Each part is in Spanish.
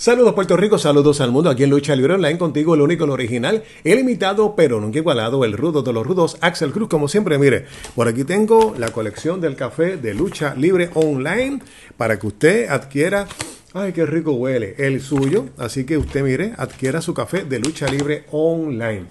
Saludos Puerto Rico, saludos al mundo. Aquí en Lucha Libre Online contigo, el único, el original, el imitado, pero nunca igualado, el rudo de los rudos, Axel Cruz. Como siempre, mire, por aquí tengo la colección del café de Lucha Libre Online para que usted adquiera Ay, qué rico huele el suyo. Así que usted mire, adquiera su café de lucha libre online.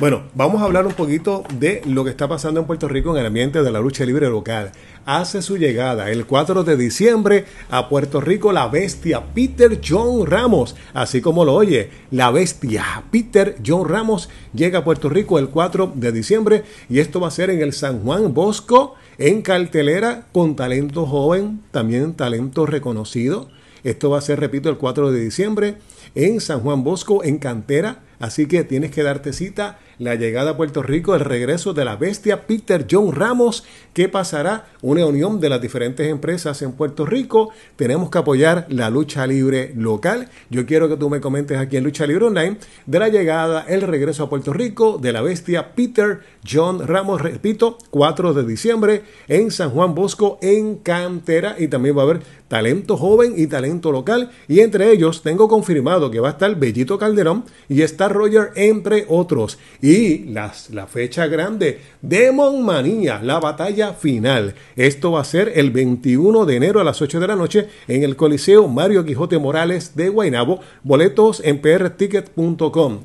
Bueno, vamos a hablar un poquito de lo que está pasando en Puerto Rico en el ambiente de la lucha libre local. Hace su llegada el 4 de diciembre a Puerto Rico la bestia Peter John Ramos. Así como lo oye, la bestia Peter John Ramos llega a Puerto Rico el 4 de diciembre y esto va a ser en el San Juan Bosco en cartelera con talento joven, también talento reconocido esto va a ser, repito, el 4 de diciembre en San Juan Bosco, en Cantera. Así que tienes que darte cita la llegada a Puerto Rico, el regreso de la bestia Peter John Ramos, que pasará una unión de las diferentes empresas en Puerto Rico. Tenemos que apoyar la lucha libre local. Yo quiero que tú me comentes aquí en Lucha Libre Online de la llegada, el regreso a Puerto Rico de la bestia Peter John Ramos, repito, 4 de diciembre en San Juan Bosco, en Cantera, y también va a haber talento joven y talento local, y entre ellos tengo confirmado que va a estar Bellito Calderón y está Roger, entre otros y las, la fecha grande, Demon Manía, la batalla final. Esto va a ser el 21 de enero a las 8 de la noche en el Coliseo Mario Quijote Morales de Guaynabo, boletos en prticket.com.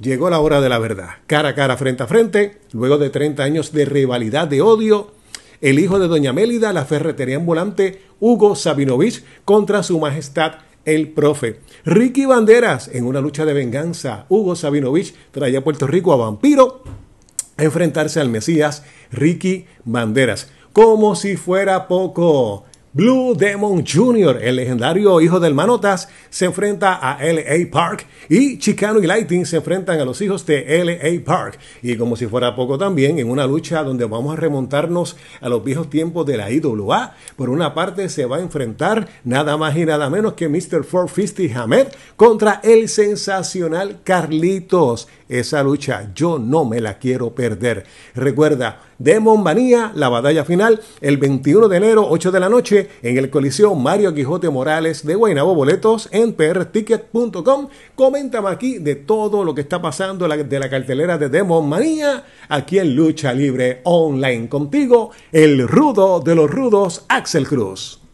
Llegó la hora de la verdad, cara a cara, frente a frente, luego de 30 años de rivalidad de odio, el hijo de Doña Mélida, la ferretería volante, Hugo Sabinovich, contra su majestad el profe. Ricky Banderas en una lucha de venganza. Hugo Sabinovich traía a Puerto Rico a Vampiro a enfrentarse al Mesías Ricky Banderas. Como si fuera poco. Blue Demon Jr., el legendario hijo del Manotas, se enfrenta a LA Park y Chicano y Lighting se enfrentan a los hijos de LA Park. Y como si fuera poco también, en una lucha donde vamos a remontarnos a los viejos tiempos de la IWA, por una parte se va a enfrentar nada más y nada menos que Mr. 450 Hamed contra el sensacional Carlitos. Esa lucha yo no me la quiero perder. Recuerda, Demon Manía, la batalla final, el 21 de enero, 8 de la noche, en el Coliseo Mario Quijote Morales de Guaynabo. Boletos en prticket.com. Coméntame aquí de todo lo que está pasando de la cartelera de Demon Manía, aquí en Lucha Libre Online. Contigo, el rudo de los rudos, Axel Cruz.